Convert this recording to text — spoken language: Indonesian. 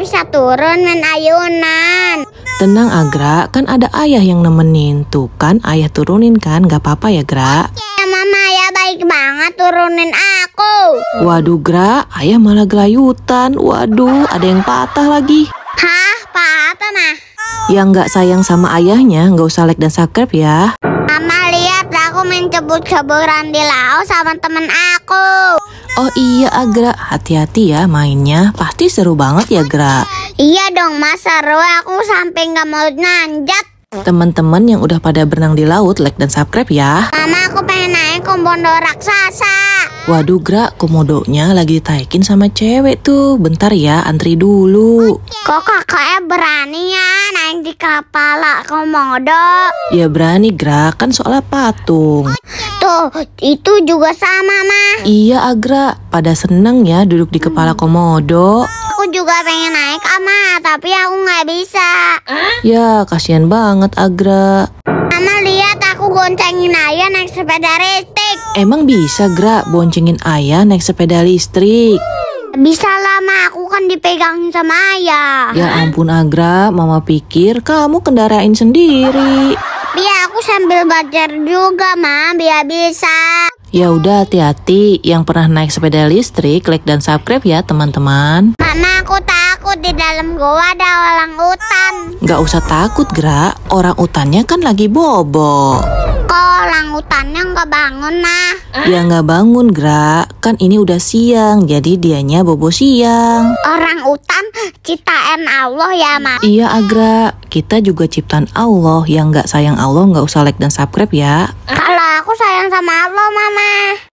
bisa turun main ayunan. Tenang Agra, kan ada ayah yang nemenin. Tuh kan ayah turunin kan, gak apa-apa ya Gra. Oke, mama ya baik banget turunin aku. Waduh Gra, ayah malah gelayutan. Waduh, ada yang patah lagi. Hah, patah mah? Yang gak sayang sama ayahnya, gak usah like dan subscribe ya aku main cebur-ceburan di laut sama temen aku. Oh iya Agra, hati-hati ya mainnya. Pasti seru banget ya Gra. Iya dong mas, seru aku sampai nggak mau nanjak. Teman-teman yang udah pada berenang di laut, like dan subscribe ya. Mama, aku pengen naik komodo raksasa. Waduh Gra, komodonya lagi ditaikin sama cewek tuh. Bentar ya, antri dulu. Kok kakaknya berani ya di kepala komodo? Ya berani gerakan soalnya patung. Tuh, itu juga sama, Ma. Iya, Agra. Pada seneng ya duduk di kepala komodo. Aku juga pengen naik, Ama, tapi aku nggak bisa. Ya, kasihan banget, Agra. Ama, lihat aku goncengin ayah naik sepeda listrik. Emang bisa, Gra, boncengin ayah naik sepeda listrik? Bisa lama aku kan dipegangin sama ayah. Ya ampun Agra, mama pikir kamu kendarain sendiri. Biar aku sambil belajar juga ma, biar bisa. Ya udah hati-hati, yang pernah naik sepeda listrik, like dan subscribe ya teman-teman. Mama aku takut di dalam gua ada orang utan. Gak usah takut Gra, orang utannya kan lagi bobo hutannya nggak bangun nah Ya nggak bangun Gra, kan ini udah siang jadi dianya bobo siang Orang utan ciptaan Allah ya ma Iya Agra, kita juga ciptaan Allah Yang nggak sayang Allah nggak usah like dan subscribe ya Kalau aku sayang sama Allah mama